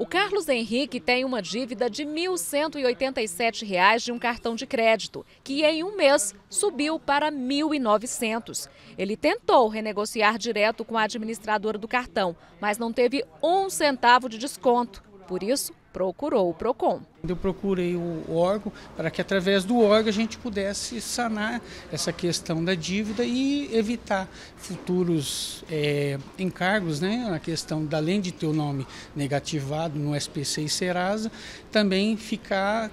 O Carlos Henrique tem uma dívida de R$ 1.187 de um cartão de crédito, que em um mês subiu para R$ 1.900. Ele tentou renegociar direto com a administradora do cartão, mas não teve um centavo de desconto. Por isso, procurou o PROCON. Eu procurei o órgão para que através do órgão a gente pudesse sanar essa questão da dívida e evitar futuros é, encargos, né? A questão além de ter o nome negativado no SPC e Serasa, também ficar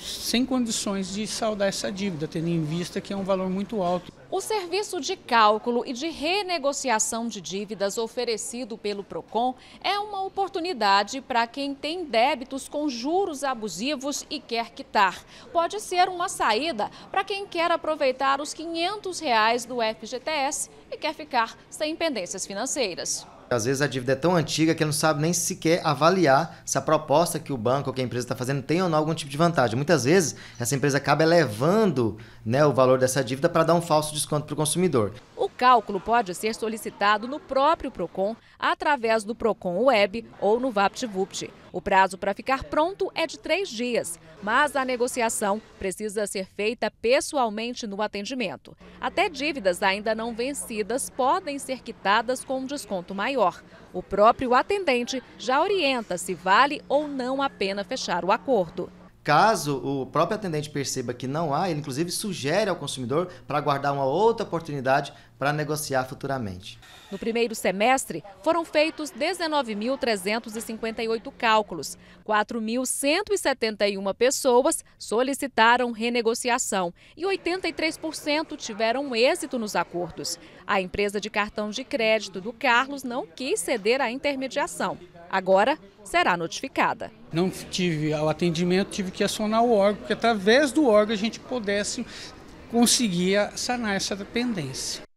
sem condições de saldar essa dívida, tendo em vista que é um valor muito alto. O serviço de cálculo e de renegociação de dívidas oferecido pelo PROCON é uma oportunidade para quem tem débitos com juros abusivos e quer quitar. Pode ser uma saída para quem quer aproveitar os R$ 500 reais do FGTS e quer ficar sem pendências financeiras. Às vezes a dívida é tão antiga que ele não sabe nem sequer avaliar se a proposta que o banco ou que a empresa está fazendo tem ou não algum tipo de vantagem. Muitas vezes essa empresa acaba elevando né, o valor dessa dívida para dar um falso desconto para o consumidor cálculo pode ser solicitado no próprio PROCON, através do PROCON Web ou no VaptVupt. O prazo para ficar pronto é de três dias, mas a negociação precisa ser feita pessoalmente no atendimento. Até dívidas ainda não vencidas podem ser quitadas com um desconto maior. O próprio atendente já orienta se vale ou não a pena fechar o acordo. Caso o próprio atendente perceba que não há, ele inclusive sugere ao consumidor para guardar uma outra oportunidade para negociar futuramente. No primeiro semestre, foram feitos 19.358 cálculos. 4.171 pessoas solicitaram renegociação e 83% tiveram êxito nos acordos. A empresa de cartão de crédito do Carlos não quis ceder à intermediação agora será notificada. Não tive o atendimento, tive que acionar o órgão, porque através do órgão a gente pudesse conseguir sanar essa dependência.